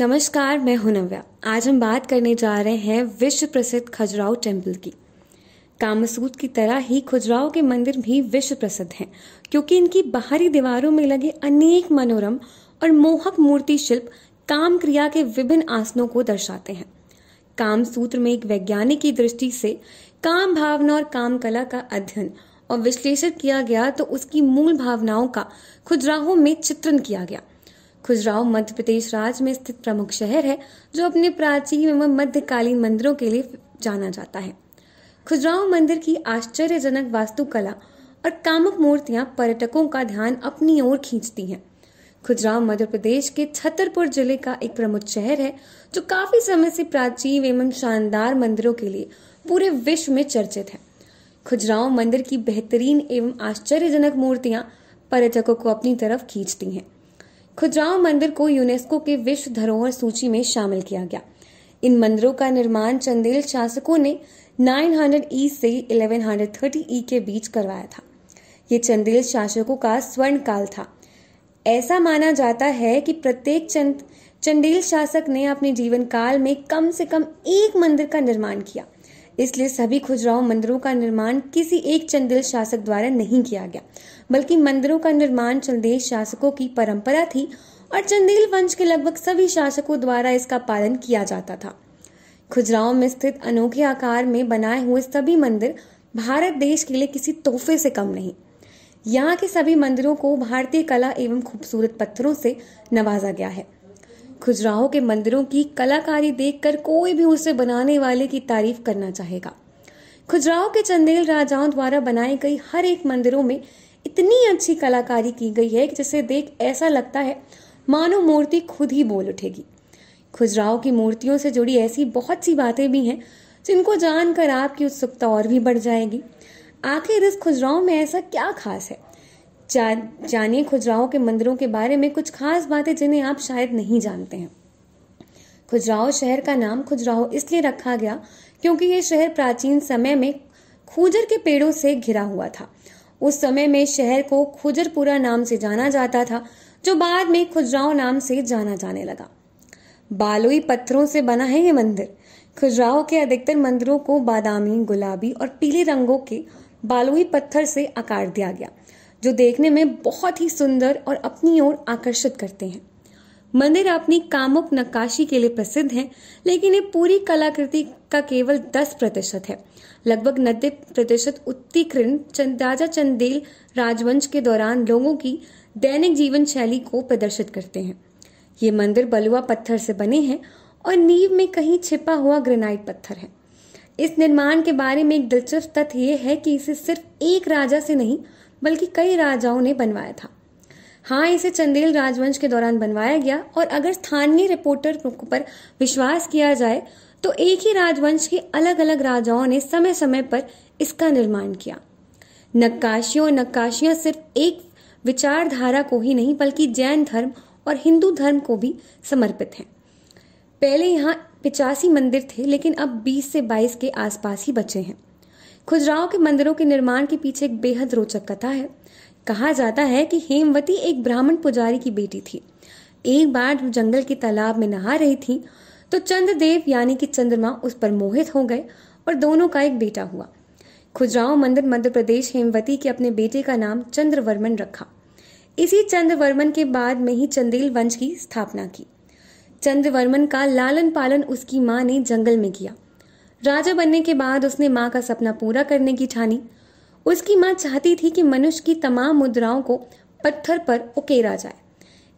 नमस्कार मैं हूं नव्या आज हम बात करने जा रहे हैं विश्व प्रसिद्ध खजुराहो टेम्पल की कामसूद की तरह ही खजुराहो के मंदिर भी विश्व प्रसिद्ध हैं क्योंकि इनकी बाहरी दीवारों में लगे अनेक मनोरम और मोहक मूर्ति शिल्प काम क्रिया के विभिन्न आसनों को दर्शाते हैं काम सूत्र में एक वैज्ञानिक की दृष्टि से काम भावना और काम कला का अध्ययन और विश्लेषण किया गया तो उसकी मूल भावनाओं का खुजराहों में चित्रण किया गया खुजराव मध्य प्रदेश राज्य में स्थित प्रमुख शहर है जो अपने प्राचीन एवं मध्यकालीन मंदिरों के लिए जाना जाता है खुजराव मंदिर की आश्चर्यजनक वास्तुकला और कामक मूर्तियां पर्यटकों का ध्यान अपनी ओर खींचती हैं खुजराव मध्य प्रदेश के छतरपुर जिले का एक प्रमुख शहर है जो काफी समय से प्राचीन एवं शानदार मंदिरों के लिए पूरे विश्व में चर्चित है खुजराव मंदिर की बेहतरीन एवं आश्चर्यजनक मूर्तियां पर्यटकों को अपनी तरफ खींचती हैं खुजराव मंदिर को यूनेस्को के विश्व धरोहर सूची में शामिल किया गया इन मंदिरों का निर्माण चंदेल शासकों ने 900 ई से 1130 ई के बीच करवाया था ये चंदेल शासकों का स्वर्ण काल था ऐसा माना जाता है कि प्रत्येक चंद चंदेल शासक ने अपने जीवन काल में कम से कम एक मंदिर का निर्माण किया इसलिए सभी खुजराव मंदिरों का निर्माण किसी एक चंदेल शासक द्वारा नहीं किया गया बल्कि मंदिरों का निर्माण चंदेल शासकों की परंपरा थी और चंदेल वंश के लगभग सभी शासकों द्वारा इसका पालन किया जाता था खुजराओं में स्थित अनोखे आकार में बनाए हुए सभी मंदिर भारत देश के लिए किसी तोहफे से कम नहीं यहाँ के सभी मंदिरों को भारतीय कला एवं खूबसूरत पत्थरों से नवाजा गया है खुजराहो के मंदिरों की कलाकारी देखकर कोई भी उसे बनाने वाले की तारीफ करना चाहेगा खुजराहो के चंदेल राजाओं द्वारा बनाई गई हर एक मंदिरों में इतनी अच्छी कलाकारी की गई है कि जिसे देख ऐसा लगता है मानो मूर्ति खुद ही बोल उठेगी खुजराहो की मूर्तियों से जुड़ी ऐसी बहुत सी बातें भी हैं जिनको जानकर आपकी उत्सुकता और भी बढ़ जाएगी आखिर इस खुजराहो में ऐसा क्या खास है जानिए खुजराहो के मंदिरों के बारे में कुछ खास बातें जिन्हें आप शायद नहीं जानते हैं खुजराहो शहर का नाम खुजराहो इसलिए रखा गया क्योंकि ये शहर प्राचीन समय में खुजर के पेड़ों से घिरा हुआ था उस समय में शहर को खुजरपुरा नाम से जाना जाता था जो बाद में खुजराहो नाम से जाना जाने लगा बालोई पत्थरों से बना है ये मंदिर खुजराहो के अधिकतर मंदिरों को बादामी गुलाबी और पीले रंगों के बालोई पत्थर से आकार दिया गया जो देखने में बहुत ही सुंदर और अपनी ओर आकर्षित करते हैं मंदिर अपनी कामुक नक्काशी के लिए प्रसिद्ध है लेकिन ये पूरी कलाकृति का केवल 10 प्रतिशत है लगभग नब्बे प्रतिशत उत्तीकरण चंदाजा चंदेल राजवंश के दौरान लोगों की दैनिक जीवन शैली को प्रदर्शित करते हैं ये मंदिर बलुआ पत्थर से बने हैं और नींव में कहीं छिपा हुआ ग्रेनाइट पत्थर है इस निर्माण के बारे में एक दिलचस्प तथ्य यह है कि इसे सिर्फ एक राजा से नहीं बल्कि कई राजाओं ने बनवाया था हाँ इसे चंदेल राजवंश के दौरान बनवाया गया और अगर स्थानीय रिपोर्टर पर विश्वास किया जाए तो एक ही राजवंश के अलग अलग राजाओं ने समय समय पर इसका निर्माण किया नक्काशियों और नक्काशियां सिर्फ एक विचारधारा को ही नहीं बल्कि जैन धर्म और हिंदू धर्म को भी समर्पित हैं पहले यहाँ पिचासी मंदिर थे लेकिन अब 20 से 22 के आसपास ही बचे हैं खुजराओं के मंदिरों के निर्माण के पीछे एक बेहद रोचक कथा है कहा जाता है कि हेमवती एक ब्राह्मण पुजारी की बेटी थी एक बार जंगल के तालाब में नहा रही थी तो चंद्रदेव यानी कि चंद्रमा उस पर मोहित हो गए और दोनों का एक बेटा हुआ खुजराव मंदिर मध्य प्रदेश हेमवती के अपने बेटे का नाम चंद्रवर्मन रखा इसी चंद्रवर्मन के बाद में ही चंदेल वंश की स्थापना की चंद्रवर्मन का लालन पालन उसकी माँ ने जंगल में किया राजा बनने के बाद उसने माँ का सपना पूरा करने की ठानी उसकी माँ चाहती थी कि मनुष्य की तमाम मुद्राओं को पत्थर पर उकेरा जाए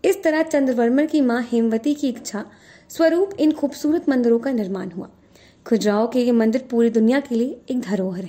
इस तरह चंद्रवर्मन की माँ हेमवती की इच्छा स्वरूप इन खूबसूरत मंदिरों का निर्माण हुआ खुजराओं के ये मंदिर पूरी दुनिया के लिए एक धरोहर है